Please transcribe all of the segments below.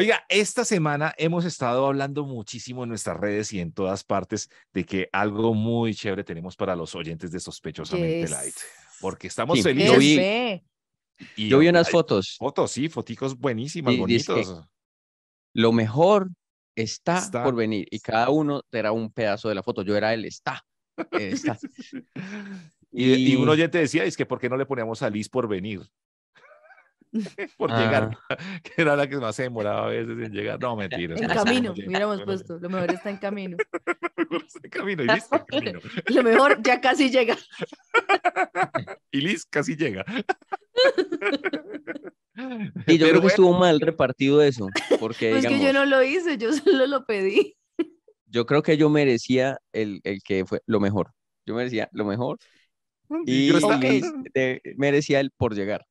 Oiga, esta semana hemos estado hablando muchísimo en nuestras redes y en todas partes de que algo muy chévere tenemos para los oyentes de Sospechosamente Light. Porque estamos sí, felices. Yo vi, y yo vi unas fotos. Fotos, sí, fotitos buenísimas, bonitos. Lo mejor está, por venir y cada uno era un pedazo de la foto. Yo era el está. está. y, y, y, un oyente decía, es que ¿por qué no le poníamos a Liz por venir? por llegar, ah. que era la que más se demoraba a veces en llegar. No, mentira. En camino, hubiéramos puesto, lo mejor está en camino. lo mejor en camino, Lo mejor ya casi llega. y Liz casi llega. Y yo creo que estuvo mal repartido eso, porque... Pues que yo no lo hice, yo solo lo pedí. Yo creo que yo merecía el, el que fue lo mejor. Yo merecía lo mejor. Mm, y, yo Liz merecía el por llegar.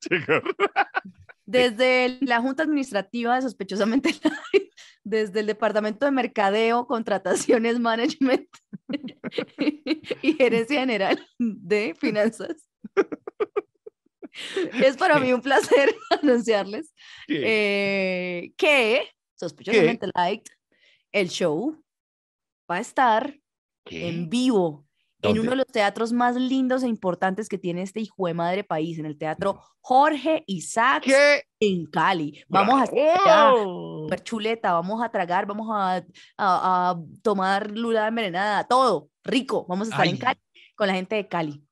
Desde la Junta Administrativa, de sospechosamente, desde el Departamento de Mercadeo, Contrataciones, Management y Gerencia General de Finanzas. Es para mí un placer anunciarles eh, que, sospechosamente, liked, el show va a estar en vivo en uno de los teatros más lindos e importantes que tiene este hijo de madre país, en el teatro Jorge Isaac en Cali. Vamos a hacer chuleta, vamos a tragar, vamos a, tomar lula envenenada, todo rico. Vamos a estar en Cali con la gente de Cali.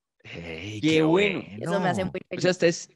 qué, bueno. Eso me hace muy feliz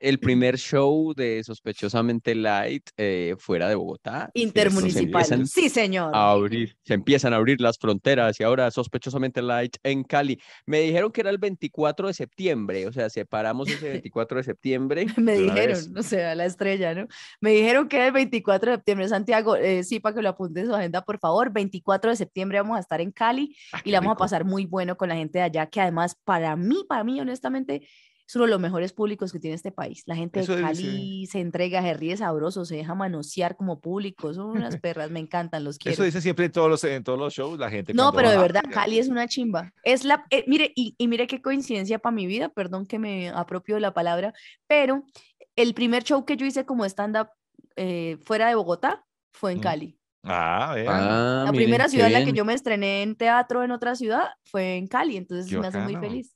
el primer show de Sospechosamente Light eh, fuera de Bogotá. Intermunicipal. sí, señor. abrir, se empiezan a abrir las fronteras y ahora Sospechosamente Light en Cali. Me dijeron que era el 24 de septiembre, o sea, separamos ese 24 de septiembre. Me dijeron, no sea la estrella, ¿no? Me dijeron que era el 24 de septiembre, Santiago, eh, sí, para que lo apunte en su agenda, por favor. 24 de septiembre vamos a estar en Cali ah, y la vamos a pasar muy bueno con la gente de allá, que además, para mí, para mí, honestamente, es uno de los mejores públicos que tiene este país. La gente de Cali se entrega, se ríe sabroso, se deja manosear como público. Son unas perras, me encantan, los quiero. Eso dice siempre en todos los, en todos los shows la gente. No, pero de verdad, Cali es una chimba. Es la, eh, mire, y, mire qué coincidencia para mi vida, perdón que me apropio la palabra, pero el primer show que yo hice como stand-up eh, fuera de Bogotá fue en mm. Cali. Ah, ah la primera ciudad en la que yo me estrené en teatro en otra ciudad fue en Cali, entonces me hace muy feliz.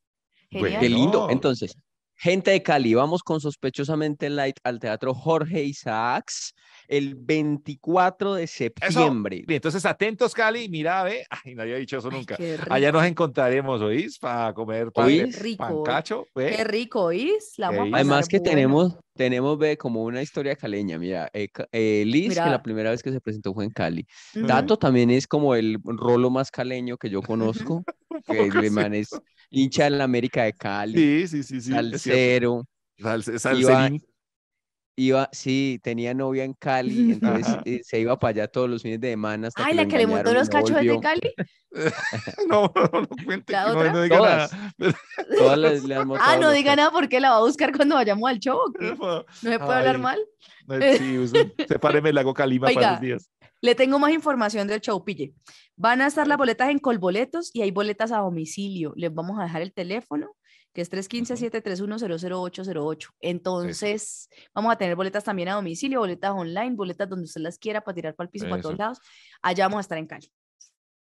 Qué lindo. Entonces, gente de Cali, vamos con Sospechosamente Light al Teatro Jorge Isaacs el 24 de septiembre. Bien, entonces atentos, Cali. Mira, ve. Ay, nadie ha dicho eso nunca. Allá nos encontraremos, ¿oís? Para comer pan, pancacho. ¿ve? Qué rico, ¿oís? Además que tenemos, tenemos, ve, como una historia caleña. Mira, eh, eh, Liz, que la primera vez que se presentó fue en Cali. Dato también es como el rolo más caleño que yo conozco. Griezmann es hincha de la América de Cali. Sí, sí, sí. sí Salcero iba, sí, tenía novia en Cali, entonces eh, se iba para allá todos los fines de semana. Ay, la que le montó los cachos de Cali. no, no, no cuente, no, diga nada. ah, no diga nada porque la va a buscar cuando vayamos al show. No se puede hablar mal. sí, sepáreme la hago Calima para los días. Le tengo más información del show, pille. Van a estar las boletas en Colboletos y hay boletas a domicilio. Les vamos a dejar el teléfono que es 315-731-00808. Entonces, vamos a tener boletas también a domicilio, boletas online, boletas donde usted las quiera para tirar para el piso, para todos lados. Allá vamos a estar en calle.